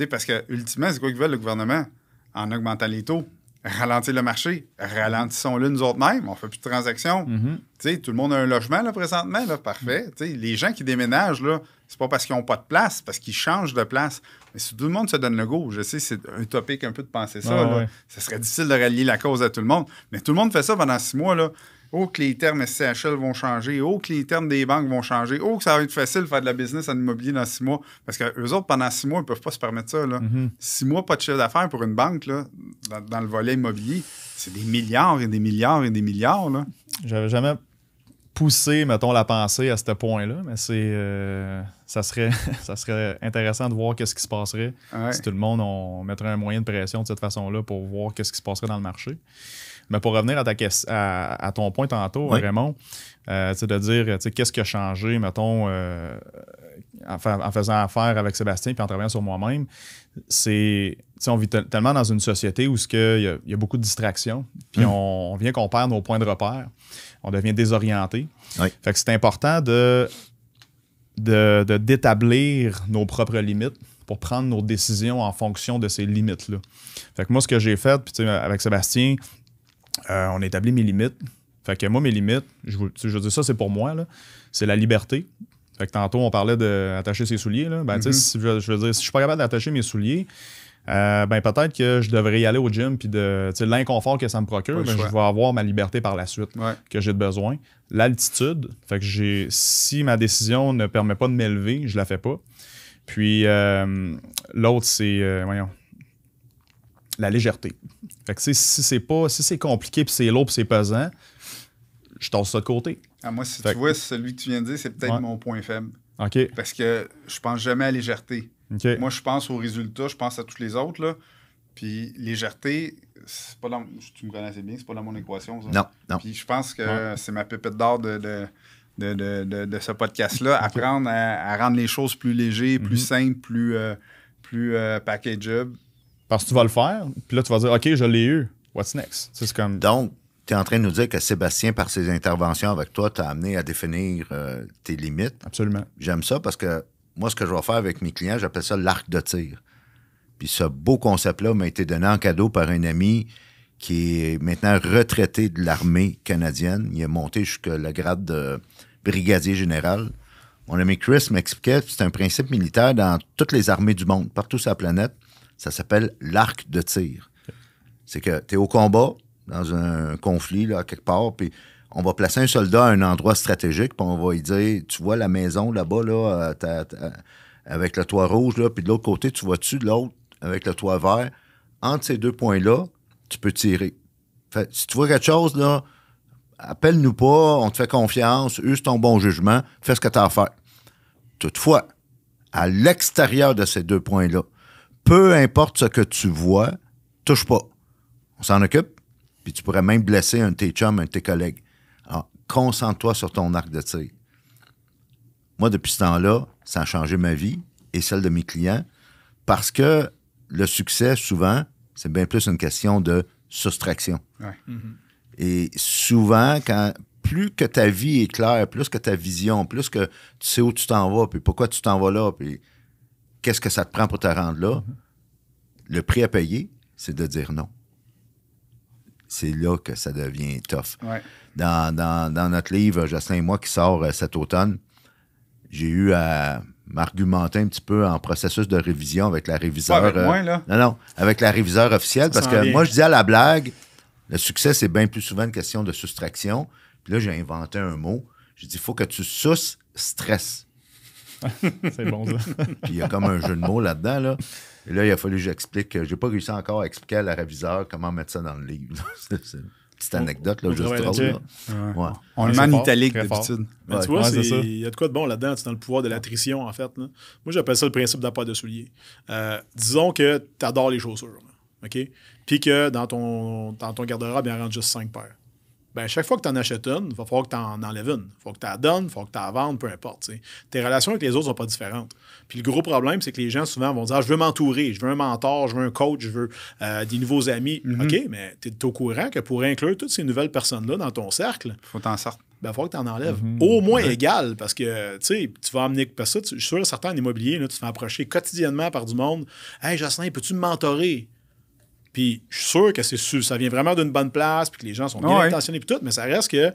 parce que ultimement, c'est quoi qu'ils veulent le gouvernement? En augmentant les taux, ralentir le marché, ralentissons-le nous autres mêmes, on fait plus de transactions. Mm-hmm. Tout le monde a un logement là, présentement, là, parfait. les gens qui déménagent, là, c'est pas parce qu'ils n'ont pas de place, parce qu'ils changent de place. Mais si tout le monde se donne le go, je sais, c'est un topic un peu de penser ça. Ce ah serait difficile de rallier la cause à tout le monde. Mais tout le monde fait ça pendant six mois. Là. Oh, que les termes SCHL vont changer. Oh, que les termes des banques vont changer. Oh, que ça va être facile de faire de la business en immobilier dans six mois. Parce qu'eux autres, pendant six mois, ils ne peuvent pas se permettre ça. Mm-hmm. Six mois, pas de chiffre d'affaires pour une banque dans, le volet immobilier. C'est des milliards et des milliards et des milliards. J'avais jamais poussé, mettons, la pensée à ce point-là, mais c'est euh, ça, serait, ça serait intéressant de voir qu'est-ce qui se passerait si tout le monde on mettrait un moyen de pression de cette façon-là pour voir qu'est-ce qui se passerait dans le marché. Mais pour revenir à, ton point tantôt, Raymond, euh, de dire qu'est-ce qui a changé, mettons, euh, en, faisant affaire avec Sébastien puis en travaillant sur moi-même, c'est. On vit tellement dans une société où il y, a, beaucoup de distractions, puis hum. on, vient qu'on perd nos points de repère, on devient désorienté. Fait que c'est important de d'établir de, nos propres limites pour prendre nos décisions en fonction de ces limites-là. Fait que moi, ce que j'ai fait, puis avec Sébastien, euh, on établit mes limites. Fait que moi, mes limites, je, veux, je ça, c'est pour moi, c'est la liberté. Fait que tantôt, on parlait d'attacher ses souliers. Ben, mm-hmm. si, je, je, veux dire, si je suis pas capable d'attacher mes souliers, euh, ben peut-être que je devrais y aller au gym puis de l'inconfort que ça me procure, ben, je vais avoir ma liberté par la suite que j'ai besoin. L'altitude, fait que j'ai si ma décision ne permet pas de m'élever, je la fais pas. Puis euh, l'autre c'est voyons, la légèreté. Fait que si c'est pas, si c'est compliqué, puis c'est lourd, puis c'est pesant, je t'en ça de côté. Ah, moi, si tu vois, celui que tu viens de dire, c'est peut-être mon point faible. OK. Parce que je pense jamais à légèreté. Moi, je pense aux résultats, je pense à tous les autres. Là. Puis légèreté, c'est pas tu me connais assez bien, c'est pas dans mon équation. Non, Puis je pense que c'est ma pépite d'or de, de ce podcast-là, apprendre à, rendre les choses plus légères, plus mm-hmm. simples, plus, euh, plus euh, packageables. Parce que tu vas le faire, puis là, tu vas dire, OK, je l'ai eu. What's next? Donc, tu es en train de nous dire que Sébastien, par ses interventions avec toi, t'a amené à définir euh, tes limites. Absolument. J'aime ça parce que moi, ce que je vais faire avec mes clients, j'appelle ça l'arc de tir. Puis ce beau concept-là m'a été donné en cadeau par un ami qui est maintenant retraité de l'armée canadienne. Il est monté jusqu'à le grade de brigadier général. Mon ami Chris m'expliquait, que c'est un principe militaire dans toutes les armées du monde, partout sur la planète. Ça s'appelle l'arc de tir. C'est que tu es au combat, dans un conflit, là, quelque part, puis on va placer un soldat à un endroit stratégique, puis on va lui dire Tu vois la maison là-bas, avec le toit rouge, là, puis de l'autre côté, tu vois-tu de l'autre avec le toit vert. Entre ces deux points-là, tu peux tirer. Fait, si tu vois quelque chose, là, appelle-nous pas, on te fait confiance, use ton bon jugement, fais ce que tu as à faire. Toutefois, à l'extérieur de ces deux points-là, peu importe ce que tu vois, touche pas. On s'en occupe, puis tu pourrais même blesser un de tes chums, un de tes collègues. Alors, concentre-toi sur ton arc de tir. Moi, depuis ce temps-là, ça a changé ma vie et celle de mes clients parce que le succès, souvent, c'est bien plus une question de soustraction. Mm-hmm. Et souvent, quand plus que ta vie est claire, plus que ta vision, plus que tu sais où tu t'en vas, puis pourquoi tu t'en vas là, puis qu'est-ce que ça te prend pour te rendre là, le prix à payer, c'est de dire non. C'est là que ça devient tough. Dans, notre livre, Justin et moi, qui sort euh, cet automne, j'ai eu à m'argumenter un petit peu en processus de révision avec la réviseur. Euh, non, non, avec la réviseur officielle, parce que moi, je dis à la blague, le succès, c'est bien plus souvent une question de soustraction. Puis là, j'ai inventé un mot. J'ai dit, il faut que tu sous-stresses c'est bon, ça. Puis il y a comme un jeu de mots là-dedans. Là. Et là, il a fallu que j'explique. Euh, j'ai pas réussi encore à expliquer à la réviseur comment mettre ça dans le livre. c'est, petite anecdote, là, on, juste On le met en italique d'habitude. Ouais. Tu vois, il y a de quoi de bon là-dedans, es dans le pouvoir de l'attrition, en fait. Moi, j'appelle ça le principe d'appât de souliers. Euh, disons que tu adores les chaussures, OK? Puis que dans ton, dans ton garde-robe, il en a juste 5 paires ben, chaque fois que tu en achètes une, il va falloir que tu en enlèves une. Il faut que tu la donnes, il faut que tu la vendes, peu importe. Tes relations avec les autres ne sont pas différentes. Puis le gros problème, c'est que les gens souvent vont dire ah, Je veux m'entourer, je veux un mentor, je veux un coach, je veux euh, des nouveaux amis. Mm-hmm. OK, mais tu es au courant que pour inclure toutes ces nouvelles personnes-là dans ton cercle, faut t'en sortir. Ben, il faut que tu en enlèves. Mm-hmm. Au moins égal, parce que tu vas amener. Parce que ça, je suis sûr, certains en immobilier, tu te fais approcher quotidiennement par du monde Hey, Jocelyn, peux-tu me mentorer puis je suis sûr que c'est ça vient vraiment d'une bonne place, puis que les gens sont bien intentionnés, puis tout, mais ça reste que.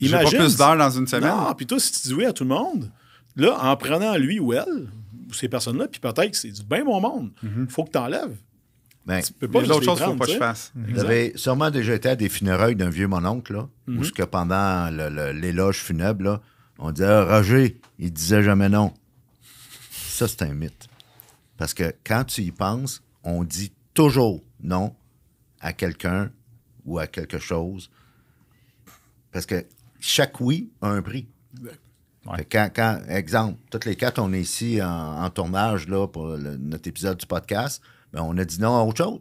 Imagine. pas plus d'heures dans une semaine. Non, puis toi, si tu dis oui à tout le monde, là, en prenant lui ou elle, ou ces personnes-là, puis peut-être que c'est du bien bon monde, il mhm. faut que tu enlèves. Ben, tu peux d'autres choses faut pas que je fasse. avez sûrement déjà été à des funérailles d'un vieux mononcle, là, mhm. où ce que pendant l'éloge funèbre, là, on disait ah, Roger, il disait jamais non. Ça, c'est un mythe. Parce que quand tu y penses, on dit toujours non à quelqu'un ou à quelque chose. Parce que chaque oui a un prix. exemple, toutes les quatre, on est ici en, tournage là, pour notre épisode du podcast, mais ben, on a dit non à autre chose.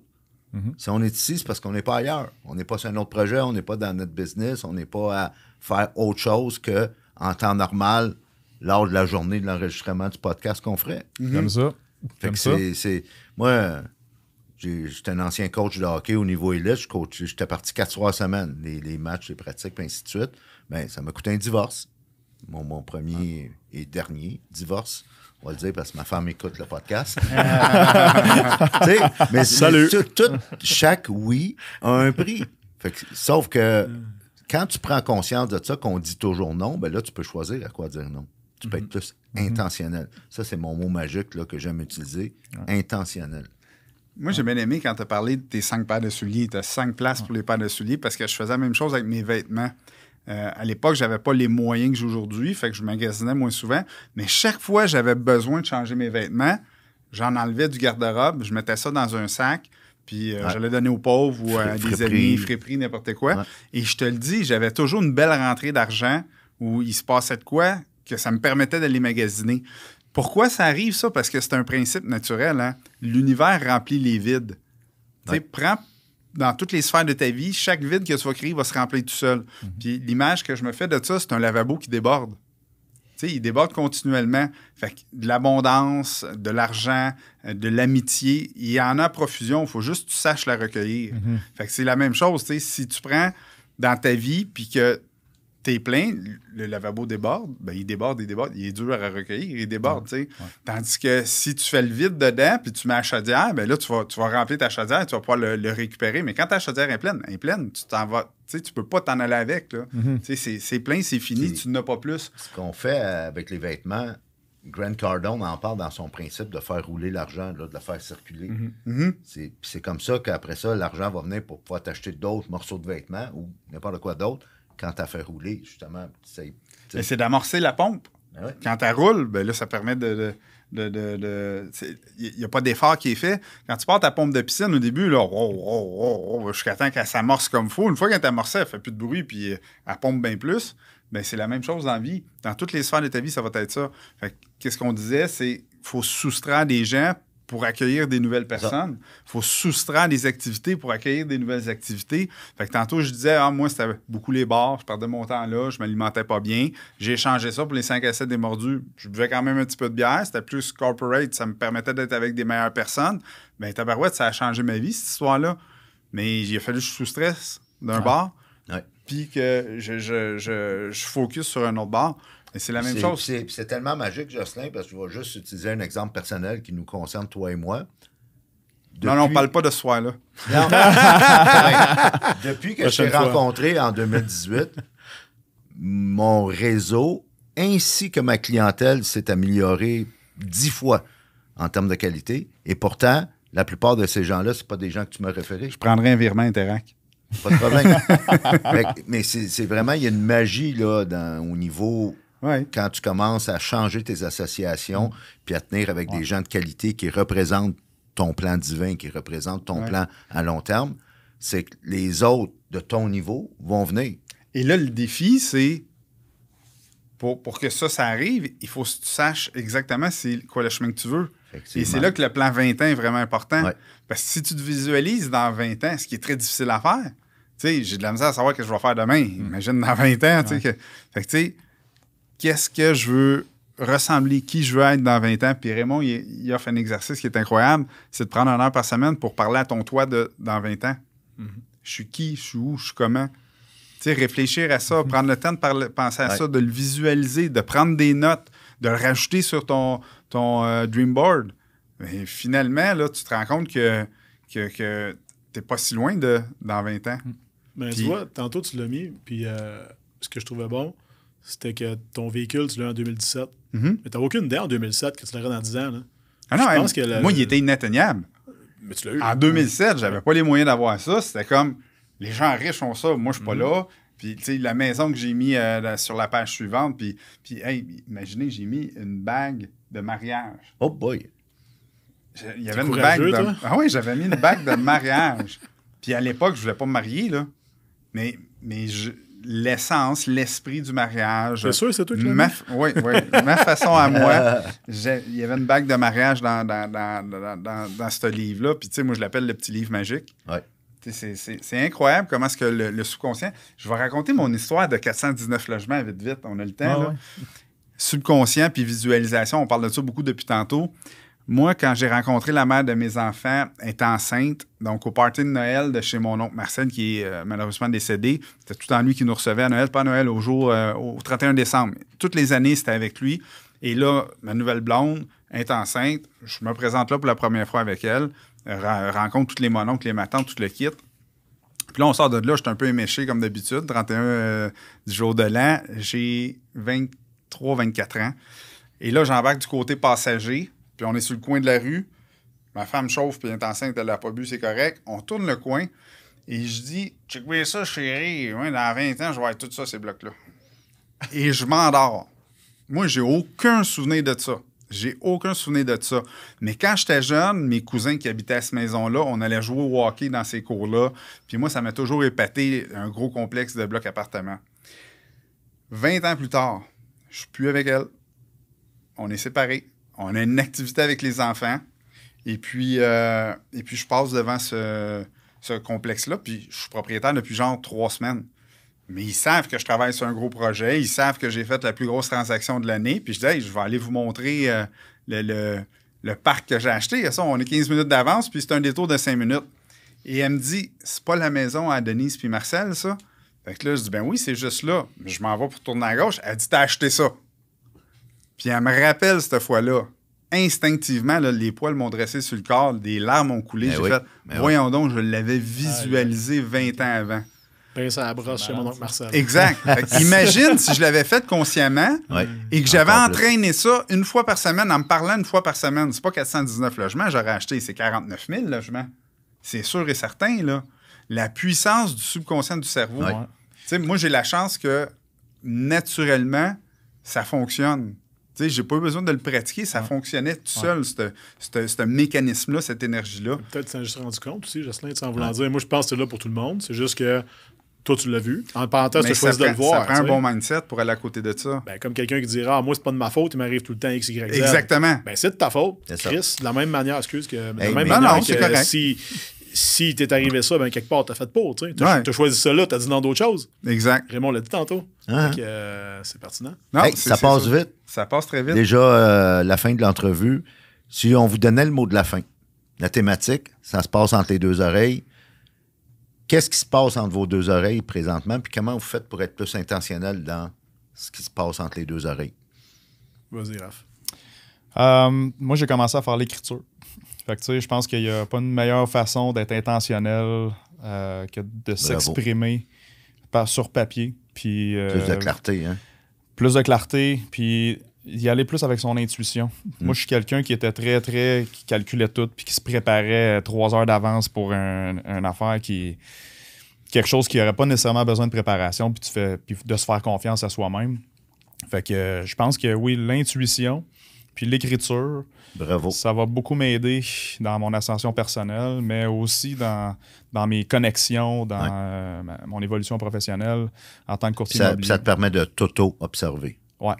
Mhm. Si on est ici, c'est parce qu'on n'est pas ailleurs. On n'est pas sur un autre projet, on n'est pas dans notre business, on n'est pas à faire autre chose que en temps normal lors de la journée de l'enregistrement du podcast qu'on ferait. Comme mhm. ça. Fait moi, J'étais un ancien coach de hockey au niveau élite. J'étais parti quatre trois semaines, les, matchs, les pratiques, et ainsi de suite. Bien, ça m'a coûté un divorce. Mon, premier ah. et dernier divorce. On va le dire parce que ma femme écoute le podcast. mais chaque oui a un prix. sauf que quand tu prends conscience de ça, qu'on dit toujours non, ben là, tu peux choisir à quoi dire non. Tu peux mhm. être plus mhm. intentionnel. Ça, c'est mon mot magique là, que j'aime utiliser. Intentionnel. Moi, j'ai bien aimé quand tu as parlé de tes cinq paires de souliers. Tu as cinq places pour les paires de souliers parce que je faisais la même chose avec mes vêtements. Euh, à l'époque, j'avais pas les moyens que j'ai aujourd'hui, fait que je magasinais moins souvent. Mais chaque fois que j'avais besoin de changer mes vêtements, j'en enlevais du garde-robe, je mettais ça dans un sac, puis euh, je le donnais aux pauvres ou à des amis, friperies, n'importe quoi. Et je te le dis, j'avais toujours une belle rentrée d'argent où il se passait de quoi que ça me permettait d'aller magasiner. Pourquoi ça arrive, ça? Parce que c'est un principe naturel. Hein. L'univers remplit les vides. sais, Prends dans toutes les sphères de ta vie, chaque vide que tu vas créer va se remplir tout seul. Mhm. Puis l'image que je me fais de ça, c'est un lavabo qui déborde. sais, il déborde continuellement. Fait que de l'abondance, de l'argent, de l'amitié, il y en a profusion. Il faut juste que tu saches la recueillir. Mhm. Fait que c'est la même chose. sais. Si tu prends dans ta vie, puis que plein, le lavabo déborde, ben, il déborde, il déborde, il est dur à recueillir, il déborde, Tandis que si tu fais le vide dedans, puis tu mets la chaudière, ben là, tu vas, tu vas remplir ta chaudière, tu vas pouvoir le, récupérer. Mais quand ta chaudière est pleine, est pleine, tu t'en vas, tu tu peux pas t'en aller avec, là. Mhm. C'est plein, c'est fini, tu n'as pas plus. Ce qu'on fait avec les vêtements, Grant Cardone en parle dans son principe de faire rouler l'argent, de le faire circuler. Mhm. Mhm. C'est comme ça qu'après ça, l'argent va venir pour pouvoir t'acheter d'autres morceaux de vêtements ou n'importe quoi d'autre quand tu as fait rouler, justement. C'est, c'est d'amorcer la pompe. Ben quand elle roule, ben là, ça permet de. Il n'y a pas d'effort qui est fait. Quand tu pars ta pompe de piscine au début, là, oh, oh, oh, jusqu'à temps qu'elle s'amorce comme il faut. Une fois qu'elle est amorcée, elle fait plus de bruit puis euh, elle pompe bien plus. Ben, c'est la même chose dans la vie. Dans toutes les sphères de ta vie, ça va être ça. qu'est-ce qu'on disait, c'est qu'il faut soustraire des gens pour accueillir des nouvelles personnes. Il faut soustraire des activités pour accueillir des nouvelles activités. Fait tantôt, je disais, ah, moi, c'était beaucoup les bars, je perdais mon temps là, je m'alimentais pas bien. J'ai changé ça pour les 5 à 7 des mordus. Je buvais quand même un petit peu de bière, c'était plus corporate, ça me permettait d'être avec des meilleures personnes. mais ben, tabarouette, ça a changé ma vie, cette histoire-là. Mais il a fallu que je sous-stresse d'un bar, puis que je, je, je focus sur un autre bar c'est la même chose. C'est tellement magique, Jocelyn, parce que je vais juste utiliser un exemple personnel qui nous concerne, toi et moi. Non, non, on parle pas de soi, là Depuis que je t'ai rencontré en 2018, mon réseau ainsi que ma clientèle s'est amélioré dix fois en termes de qualité. Et pourtant, la plupart de ces gens-là, ce pas des gens que tu me référé. Je prendrais un virement Interac. Pas de problème. mais, c'est vraiment, il y a une magie là, au niveau quand tu commences à changer tes associations, mm. puis à tenir avec des gens de qualité qui représentent ton plan divin, qui représentent ton plan à long terme, c'est que les autres de ton niveau vont venir. Et là, le défi, c'est pour, que ça, ça arrive, il faut que tu saches exactement c'est quoi le chemin que tu veux. Et c'est là que le plan 20 ans est vraiment important. Parce que si tu te visualises dans 20 ans, ce qui est très difficile à faire, Tu sais, j'ai de la misère à savoir ce que je vais faire demain. Mm. Imagine dans 20 ans. que, tu sais, qu'est-ce que je veux ressembler, qui je veux être dans 20 ans. Puis Raymond, il, a fait un exercice qui est incroyable, c'est de prendre une heure par semaine pour parler à ton toit de, dans 20 ans. Mm-hmm. Je suis qui, je suis où, je suis comment. Tu sais, réfléchir à ça, mm-hmm. prendre le temps de penser à ça, de le visualiser, de prendre des notes, de le rajouter sur ton, ton euh, dream board. Mais finalement, là, tu te rends compte que, que, que t'es pas si loin de dans 20 ans. Mais mm. ben, tu vois, tantôt tu l'as mis, puis euh, ce que je trouvais bon, c'était que ton véhicule, tu l'as en 2017. Mm-hmm. Mais tu aucune idée en 2007 que tu l'auras dans 10 ans. Là. Ah non, moi, il était inatteignable. Mais tu l'as eu. En 2007, j'avais pas les moyens d'avoir ça. C'était comme, les gens riches ont ça, moi, je suis pas mm-hmm. là. Puis, tu sais, la maison que j'ai mis euh, sur la page suivante, puis, puis hey, imaginez, j'ai mis une bague de mariage. Oh boy! Il y avait une bague Ah oui, j'avais mis une bague de mariage. puis à l'époque, je voulais pas me marier, là. Mais, mais je l'essence, l'esprit du mariage. C'est sûr, c'est toi ma, Oui, oui. ma façon à moi, il y avait une bague de mariage dans, ce livre-là. Puis, tu sais, moi, je l'appelle le petit livre magique. Ouais. C'est incroyable comment est-ce que le, subconscient... Je vais raconter mon histoire de 419 logements vite, vite. On a le temps, ah Subconscient puis visualisation, on parle de ça beaucoup depuis tantôt. Moi, quand j'ai rencontré la mère de mes enfants, elle est enceinte, donc au party de Noël de chez mon oncle Marcel, qui est euh, malheureusement décédé, c'était tout en lui qui nous recevait à Noël, pas Noël, au jour, euh, au 31 décembre. Toutes les années, c'était avec lui. Et là, ma nouvelle blonde est enceinte. Je me présente là pour la première fois avec elle, rencontre toutes les mononcles, les matins, tout le kit. Puis là, on sort de là, je suis un peu éméché comme d'habitude, 31 du jour de l'an. J'ai 23, 24 ans. Et là, j'embarque du côté passager puis on est sur le coin de la rue, ma femme chauffe, puis elle est enceinte, elle n'a pas bu, c'est correct. On tourne le coin, et je dis, check bien ça, chérie, dans 20 ans, je vais avoir tout ça, ces blocs-là. et je m'endors. Moi, j'ai aucun souvenir de ça. J'ai aucun souvenir de ça. Mais quand j'étais jeune, mes cousins qui habitaient à cette maison-là, on allait jouer au hockey dans ces cours-là. Puis moi, ça m'a toujours épaté un gros complexe de blocs appartements. 20 ans plus tard, je suis plus avec elle. On est séparés on a une activité avec les enfants. Et puis, euh, et puis je passe devant ce, complexe-là. Puis je suis propriétaire depuis genre trois semaines. Mais ils savent que je travaille sur un gros projet. Ils savent que j'ai fait la plus grosse transaction de l'année. Puis je dis, je vais aller vous montrer euh, le, parc que j'ai acheté. Ça, on est 15 minutes d'avance. Puis c'est un détour de 5 minutes. Et elle me dit, c'est pas la maison à Denise puis Marcel, ça? Fait que là, je dis, ben oui, c'est juste là. Je m'en vais pour tourner à gauche. Elle dit, t'as acheté ça. Puis elle me rappelle cette fois-là. Instinctivement, les poils m'ont dressé sur le corps, des larmes ont coulé. Ben j'ai fait, ben voyons donc, je l'avais visualisé 20 ans avant. Pince à chez mon oncle Marcel. Exact. imagine si je l'avais fait consciemment et que j'avais entraîné ça une fois par semaine en me parlant une fois par semaine. C'est pas 419 logements, j'aurais acheté, c'est 49 000 logements. C'est sûr et certain, là. La puissance du subconscient du cerveau. sais Moi, j'ai la chance que naturellement, ça fonctionne. Tu sais, j'ai pas eu besoin de le pratiquer, ça fonctionnait tout seul, ce mécanisme-là, cette énergie-là. Peut-être que tu juste rendu compte aussi, Jocelyn, sans vouloir dire. Moi, je pense que c'est là pour tout le monde. C'est juste que toi, tu l'as vu. En parenthèse, tu as choisi de le voir. Ça prend un bon mindset pour aller à côté de ça. Ben, comme quelqu'un qui dira Ah, moi, c'est pas de ma faute, il m'arrive tout le temps X, Y, Z. Exactement. Ben, c'est de ta faute, Chris, de la même manière, excuse que. De la même manière non, que, si, si t'es arrivé ça, ben quelque part, t'as fait pour. Tu sais. choisi ça là, t'as dit dans d'autres choses. Exact. Raymond l'a dit tantôt. Hein? Euh, c'est pertinent. ça passe vite. Ça passe très vite. Déjà, euh, la fin de l'entrevue, si on vous donnait le mot de la fin, la thématique, ça se passe entre les deux oreilles. Qu'est-ce qui se passe entre vos deux oreilles présentement, puis comment vous faites pour être plus intentionnel dans ce qui se passe entre les deux oreilles? Vas-y, Raph. Euh, moi, j'ai commencé à faire l'écriture. Fait que tu sais, je pense qu'il n'y a pas une meilleure façon d'être intentionnel euh, que de s'exprimer sur papier. Puis, euh, plus de clarté, hein? Plus de clarté, puis y aller plus avec son intuition. Mm. Moi, je suis quelqu'un qui était très, très. qui calculait tout, puis qui se préparait euh, trois heures d'avance pour une affaire qui quelque chose qui n'aurait pas nécessairement besoin de préparation, puis, tu de se faire confiance à soi-même. Fait que je pense que oui, l'intuition, puis l'écriture, Bravo. Ça va beaucoup m'aider dans mon ascension personnelle, mais aussi dans, mes connexions, dans euh, mon évolution professionnelle en tant que courtier ça, ça te permet de t'auto-observer. Ouais.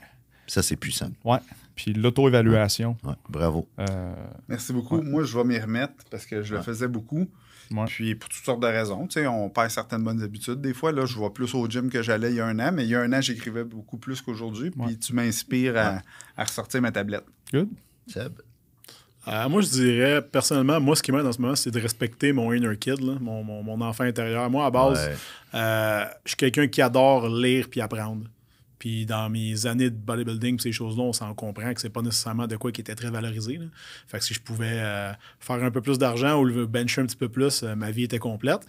Ça, c'est puissant. Ouais. Puis l'auto-évaluation. Ouais. Bravo. Euh, Merci beaucoup. Moi, je vais m'y remettre parce que je le faisais beaucoup. Moi. Puis pour toutes sortes de raisons, tu sais, on perd certaines bonnes habitudes. Des fois, là, je vois plus au gym que j'allais il y a un an, mais il y a un an, j'écrivais beaucoup plus qu'aujourd'hui. Puis tu m'inspires à, à, ressortir ma tablette. Good. Euh, moi, je dirais, personnellement, moi, ce qui m'aide en ce moment, c'est de respecter mon inner kid, mon, enfant intérieur. Moi, à base, euh, je suis quelqu'un qui adore lire puis apprendre. Puis dans mes années de bodybuilding, ces choses-là, on s'en comprend que c'est pas nécessairement de quoi qui était très valorisé. Fait que si je pouvais euh, faire un peu plus d'argent ou le bencher un petit peu plus, ma vie était complète.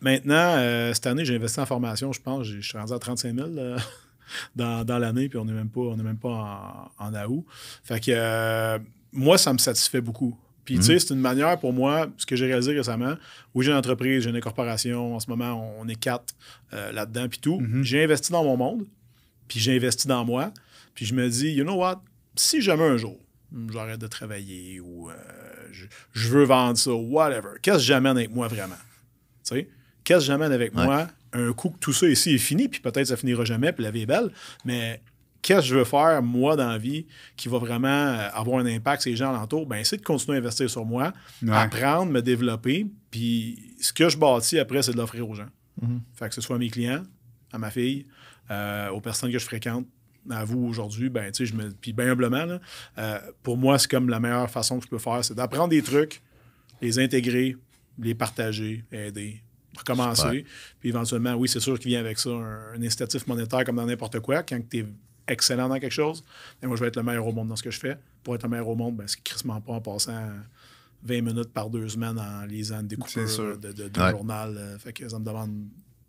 maintenant, cette année, j'ai investi en formation, je pense, je suis rendu à 35 000 dans, l'année, puis on n'est même pas, on est même pas en, en août. Fait que euh, moi, ça me satisfait beaucoup. Puis, tu sais, mhm. c'est une manière pour moi, ce que j'ai réalisé récemment, où j'ai une entreprise, j'ai une corporation, en ce moment, on est quatre euh, là-dedans, puis tout. Mhm. J'ai investi dans mon monde, puis j'ai investi dans moi, puis je me dis, you know what, si jamais un jour, j'arrête de travailler ou euh, je, veux vendre ça, whatever, qu'est-ce que j'amène avec moi vraiment? Tu sais? qu'est-ce que j'amène avec moi? Un coup que tout ça ici est fini, puis peut-être ça finira jamais, puis la vie est belle, mais qu'est-ce que je veux faire, moi, dans la vie, qui va vraiment euh, avoir un impact ces gens alentour? Ben, c'est de continuer à investir sur moi, apprendre, me développer, puis ce que je bâtis après, c'est de l'offrir aux gens. Mhm. Fait que ce soit à mes clients, à ma fille, euh, aux personnes que je fréquente, à vous aujourd'hui, ben, tu sais, je me. Puis, bien humblement, euh, pour moi, c'est comme la meilleure façon que je peux faire, c'est d'apprendre des trucs, les intégrer, les partager, aider, recommencer. Puis éventuellement, oui, c'est sûr qu'il vient avec ça un, incitatif monétaire comme dans n'importe quoi. Quand tu es excellent dans quelque chose, et moi, je vais être le meilleur au monde dans ce que je fais. Pour être le meilleur au monde, ben, c'est crissement pas en passant 20 minutes par deux semaines en lisant des coupures de, journal. Euh, fait que ça me demande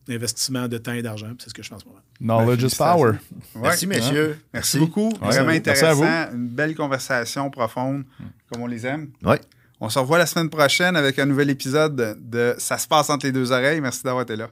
investissement de temps et d'argent. C'est ce que je fais en ce moment. Knowledge is power. Merci, messieurs. Merci. beaucoup. Vraiment intéressant. Une belle conversation profonde, comme on les aime. Oui. On se revoit la semaine prochaine avec un nouvel épisode de Ça se passe entre les deux oreilles. Merci d'avoir été là.